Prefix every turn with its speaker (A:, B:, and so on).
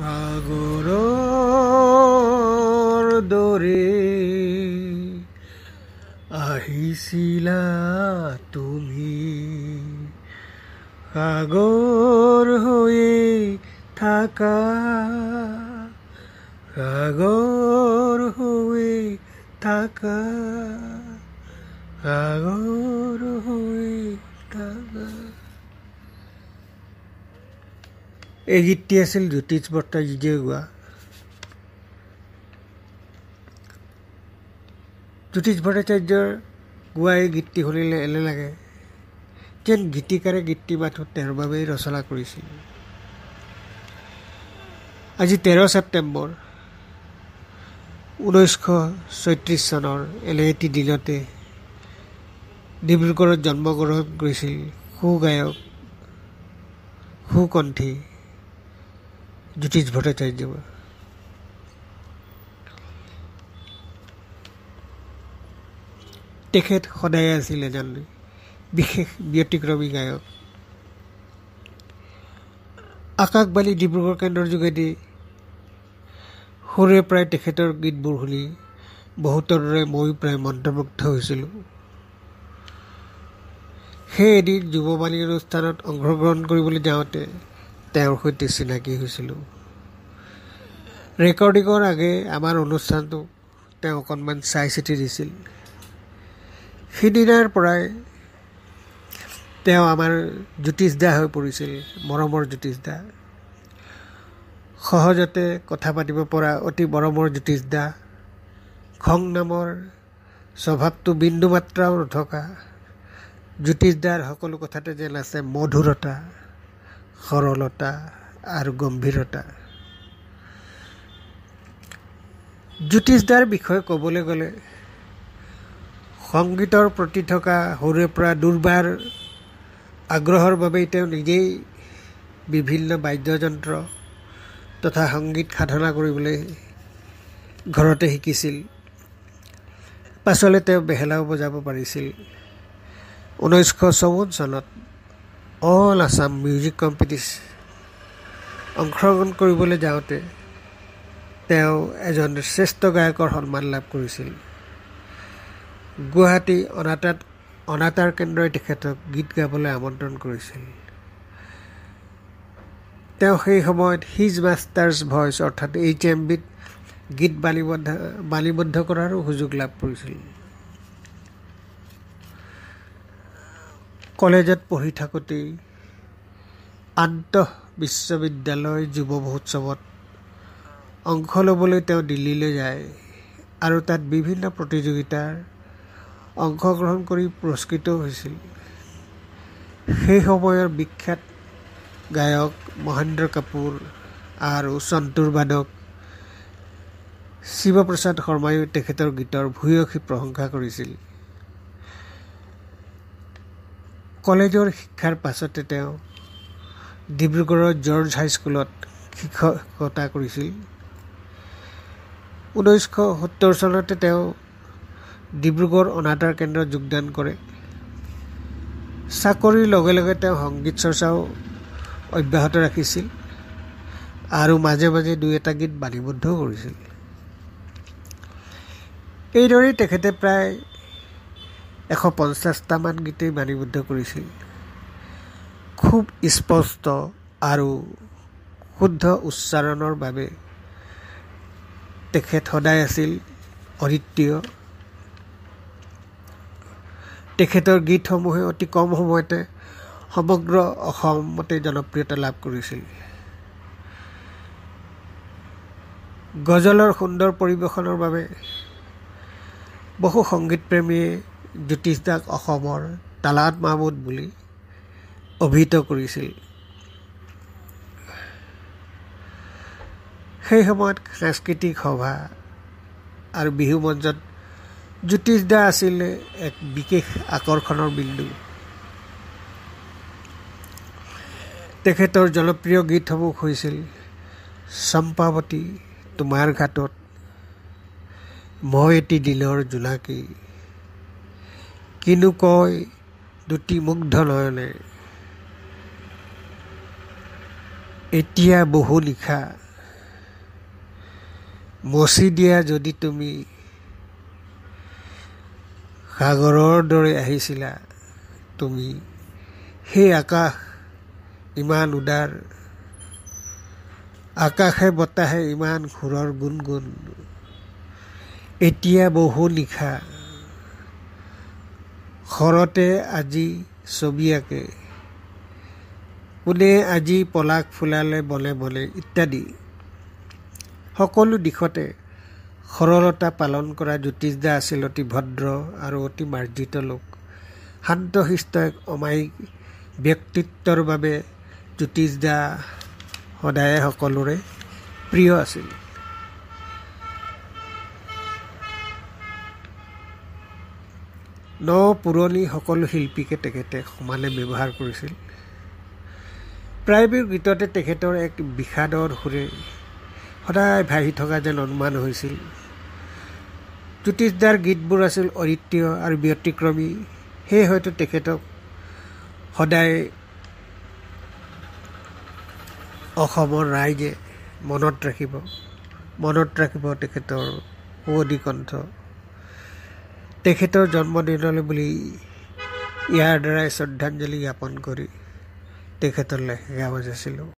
A: সাগৰৰ দৰে আহিছিলা তুমি সাগৰ হৈয়ে থাকা সাগৰ হৈ থাকা সাগৰ হৈ এই গীতটি আছিল জ্যোতিষ ভট্টাচাৰ্যই গোৱা জ্যোতিষ ভট্টাচাৰ্যৰ গোৱা এই গীতটি শুনিলে এনে লাগে যেন গীতিকাৰে গীতটি মাথো তেওঁৰ বাবেই ৰচনা কৰিছিল আজি তেৰ ছেপ্টেম্বৰ ঊনৈছশ ছয়ত্ৰিছ চনৰ এনে এটি দিনতে ডিব্ৰুগড়ত জন্মগ্ৰহণ কৰিছিল সু গায়ক সুকণ্ঠী জ্যোতিষ ভট্টাচাৰ্য তেখেত সদায় আছিল এজন বিশেষ ব্যতিক্ৰমী গায়ক আকাশবাণী ডিব্ৰুগড় কেন্দ্ৰৰ যোগেদি সৰুৰে প্ৰায় তেখেতৰ গীতবোৰ শুনি বহুতৰে ময়ো প্ৰায় মন্ত্ৰমুগ্ধ হৈছিলোঁ সেই এদিন যুৱবাণী অনুষ্ঠানত অংশগ্ৰহণ কৰিবলৈ যাওঁতে তেওঁৰ সৈতে চিনাকি হৈছিলোঁ ৰেকৰ্ডিঙৰ আগেয়ে আমাৰ অনুষ্ঠানটো তেওঁ অকণমান চাই চিতি দিছিল সিদিনাৰ পৰাই তেওঁ আমাৰ জ্যোতিষ দা হৈ পৰিছিল মৰমৰ জ্যোতিষ দা সহজতে কথা পাতিব পৰা অতি মৰমৰ জ্যোতিষ দা খং নামৰ স্বভাৱটো বিন্দুমাত্ৰাও নথকা জ্যোতিষ দাৰ সকলো কথাতে যেন আছে মধুৰতা সৰলতা আৰু গম্ভীৰতা জ্যোতিষদাৰ বিষয়ে ক'বলৈ গ'লে সংগীতৰ প্ৰতি থকা সৰুৰে পৰা দুৰ্বাৰ আগ্ৰহৰ বাবেই তেওঁ নিজেই বিভিন্ন বাদ্যযন্ত্ৰ তথা সংগীত সাধনা কৰিবলৈ ঘৰতে শিকিছিল পাছলৈ তেওঁ বেহেলাও বজাব পাৰিছিল ঊনৈছশ চৌৱন্ন চনত অল আছাম মিউজিক কম্পিটিশ্যন অংশগ্ৰহণ কৰিবলৈ যাওঁতে তেওঁ এজন শ্ৰেষ্ঠ গায়কৰ সন্মান লাভ কৰিছিল গুৱাহাটী অনাতাত অনাতাৰ কেন্দ্ৰই তেখেতক গীত গাবলৈ আমন্ত্ৰণ কৰিছিল তেওঁ সেই সময়ত হিজ মাষ্টাৰ্ছ ভইচ অৰ্থাৎ এইচ এম বিত গীত বালিবদ্ধ বালিবদ্ধ কৰাৰো সুযোগ লাভ কৰিছিল কলেজত পঢ়ি থাকোঁতেই আন্তঃ বিশ্ববিদ্যালয় যুৱ মহোৎসৱত অংশ ল'বলৈ তেওঁ দিল্লীলৈ যায় আৰু তাত বিভিন্ন প্ৰতিযোগিতাৰ অংশগ্ৰহণ কৰি পুৰস্কৃত হৈছিল সেই সময়ৰ বিখ্যাত গায়ক মহেন্দ্ৰ কাপুৰ আৰু চন্তুৰ বাদক শিৱপ্ৰসাদ শৰ্মায়ো তেখেতৰ গীতৰ ভূয়সী প্ৰশংসা কৰিছিল কলেজৰ শিক্ষাৰ পাছতে তেওঁ ডিব্ৰুগড়ৰ জৰ্জ হাইস্কুলত শিক্ষকতা কৰিছিল ঊনৈছশ সত্তৰ চনতে তেওঁ ডিব্ৰুগড় অনাতাঁৰ কেন্দ্ৰত যোগদান কৰে চাকৰিৰ লগে লগে তেওঁ সংগীত চৰ্চাও অব্যাহত ৰাখিছিল আৰু মাজে মাজে দুই এটা গীত বাণীবদ্ধও কৰিছিল এইদৰেই তেখেতে প্ৰায় এশ পঞ্চাছটামান গীতেই মানিবদ্ধ কৰিছিল খুব স্পষ্ট আৰু শুদ্ধ উচ্চাৰণৰ বাবে তেখেত সদায় আছিল অনিত্য তেখেতৰ গীতসমূহে অতি কম সময়তে সমগ্ৰ অসমতে জনপ্ৰিয়তা লাভ কৰিছিল গজলৰ সুন্দৰ পৰিৱেশনৰ বাবে বহু সংগীতপ্ৰেমীয়ে জ্যোতিষদাক অসমৰ তালাত মাহমুদ বুলি অভিহিত কৰিছিল সেই সময়ত সাংস্কৃতিক সভা আৰু বিহু মঞ্চত জ্যোতিষ দা আছিলে এক বিশেষ আকৰ্ষণৰ বিন্দু তেখেতৰ জনপ্ৰিয় গীতসমূহ হৈছিল চম্পাৱতী তোমাৰ ঘাটত মই এটি দিনৰ জোনাকী কিনো কয় দুটি মুগ্ধ নয়নে এতিয়া বহু নিশা মচি দিয়া যদি তুমি সাগৰৰ দৰে আহিছিলা তুমি সেই আকাশ ইমান উদাৰ আকাশে বতাহে ইমান সুৰৰ গুণগুণ এতিয়া বহু নিশা শৰতে আজি ছবি আঁকে কোনে আজি পলাক ফুলালে বলে বলে ইত্যাদি সকলো দিশতে সৰলতা পালন কৰা জ্যোতিষদা আছিল অতি ভদ্ৰ আৰু অতি মাৰ্জিত লোক শান্তশিষ্ট এক অমায়িক ব্যক্তিত্বৰ বাবে জ্যোতিষদা সদায় সকলোৰে প্ৰিয় আছিল ন পুৰণি সকলো শিল্পীকে তেখেতে সমানে ব্যৱহাৰ কৰিছিল প্ৰায়বোৰ গীততে তেখেতৰ এক বিষাদৰ সুৰে সদায় ভাহি থকা যেন অনুমান হৈছিল জ্যোতিষদাৰ গীতবোৰ আছিল অৰিত্য আৰু ব্যতিক্ৰমী সেয়ে হয়তো তেখেতক সদায় অসমৰ ৰাইজে মনত ৰাখিব মনত ৰাখিব তেখেতৰ সুৱদী কণ্ঠ তেখেতৰ জন্মদিনলৈ বুলি ইয়াৰ দ্বাৰাই শ্ৰদ্ধাঞ্জলি জ্ঞাপন কৰি তেখেতলৈ সেৱা বজাইছিলোঁ